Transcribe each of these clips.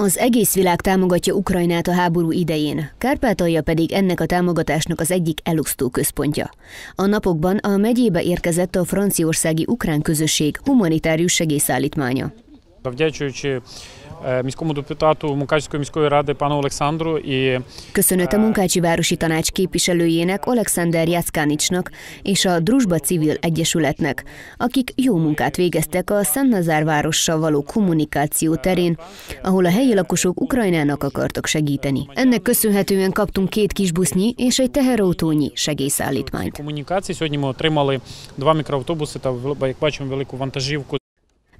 Az egész világ támogatja Ukrajnát a háború idején, Kárpátalja pedig ennek a támogatásnak az egyik elosztó központja. A napokban a megyébe érkezett a franciaországi ukrán közösség humanitárius segélyszállítmánya міському депутату Munkácsi міської ради пану Олександру. І Köszönet a Munkácsi városi tanács képviselőjének Alexander Jackánicsnak és a Druzsba Civil Egyesületnek, akik jó munkát végeztek a Szennazár várossal való kommunikáció terén, ahol a helyi lakosok Ukrajnának akartak segíteni. Ennek köszönhetően kaptunk két kis busznyi és egy teherautónyi segélyszállítmányt. Kommunikáció сьогодні ми отримали два мікроавтобуси a, як бачимо, велику вантажівку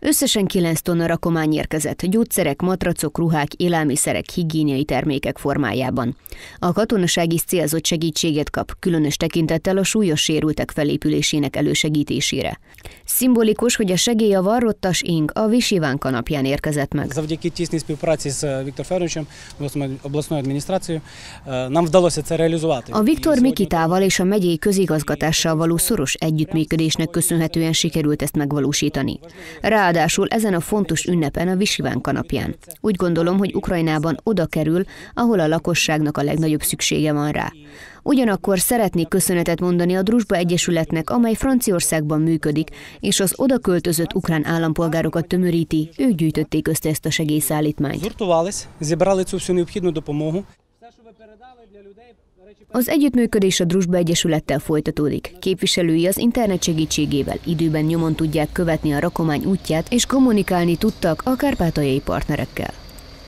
Összesen 9 tonna rakomány érkezett, gyógyszerek, matracok, ruhák, élelmiszerek, higiéniai termékek formájában. A katonaság is célzott segítséget kap, különös tekintettel a súlyos sérültek felépülésének elősegítésére. Szimbolikus, hogy a segély a Varrottas Ing a Visivánka napján érkezett meg. Завдяки тісній співпраці з Віктор Федоровичем, обласною адміністрацією, нам вдалося це реалізувати. A Viktor Mikitával és a megyei közigazgatással való szoros együttműködésnek köszönhetően sikerült ezt megvalósítani. Rá Ráadásul ezen a fontos ünnepen a Visiván kanapján. Úgy gondolom, hogy Ukrajnában oda kerül, ahol a lakosságnak a legnagyobb szüksége van rá. Ugyanakkor szeretnék köszönetet mondani a Druzsba Egyesületnek, amely Franciaországban működik, és az oda költözött ukrán állampolgárokat tömöríti, ők gyűjtötték össze ezt a segélyszállítmányt. Az együttműködés a Drusba Egyesülettel folytatódik. Képviselői az internet segítségével időben nyomon tudják követni a rakomány útját, és kommunikálni tudtak a kárpátaljai partnerekkel.